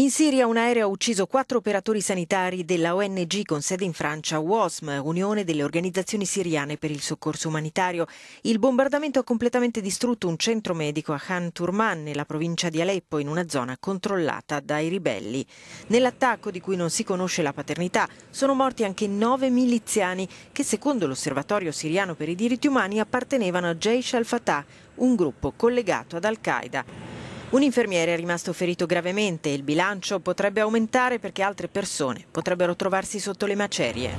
In Siria un aereo ha ucciso quattro operatori sanitari della ONG con sede in Francia, WASM, Unione delle Organizzazioni Siriane per il Soccorso Umanitario. Il bombardamento ha completamente distrutto un centro medico a Khan Turman, nella provincia di Aleppo, in una zona controllata dai ribelli. Nell'attacco, di cui non si conosce la paternità, sono morti anche nove miliziani che, secondo l'Osservatorio siriano per i diritti umani, appartenevano a Jaish al-Fatah, un gruppo collegato ad Al-Qaeda. Un infermiere è rimasto ferito gravemente e il bilancio potrebbe aumentare perché altre persone potrebbero trovarsi sotto le macerie.